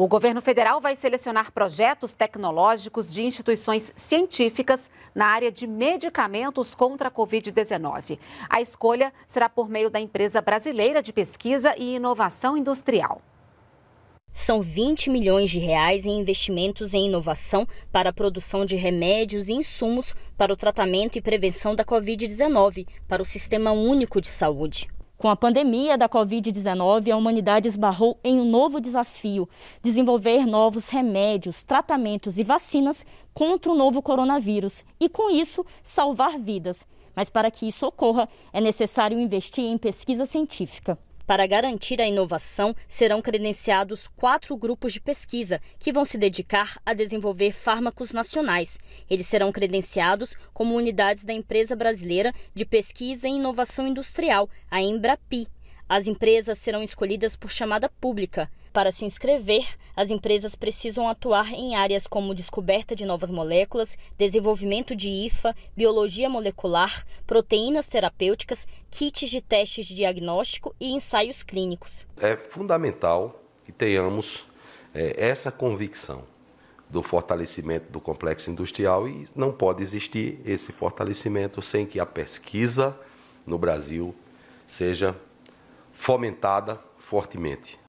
O governo federal vai selecionar projetos tecnológicos de instituições científicas na área de medicamentos contra a Covid-19. A escolha será por meio da empresa brasileira de pesquisa e inovação industrial. São 20 milhões de reais em investimentos em inovação para a produção de remédios e insumos para o tratamento e prevenção da Covid-19 para o Sistema Único de Saúde. Com a pandemia da Covid-19, a humanidade esbarrou em um novo desafio: desenvolver novos remédios, tratamentos e vacinas contra o novo coronavírus e, com isso, salvar vidas. Mas para que isso ocorra, é necessário investir em pesquisa científica. Para garantir a inovação, serão credenciados quatro grupos de pesquisa que vão se dedicar a desenvolver fármacos nacionais. Eles serão credenciados como unidades da empresa brasileira de pesquisa e inovação industrial, a Embrapi, as empresas serão escolhidas por chamada pública. Para se inscrever, as empresas precisam atuar em áreas como descoberta de novas moléculas, desenvolvimento de IFA, biologia molecular, proteínas terapêuticas, kits de testes de diagnóstico e ensaios clínicos. É fundamental que tenhamos é, essa convicção do fortalecimento do complexo industrial e não pode existir esse fortalecimento sem que a pesquisa no Brasil seja fomentada fortemente.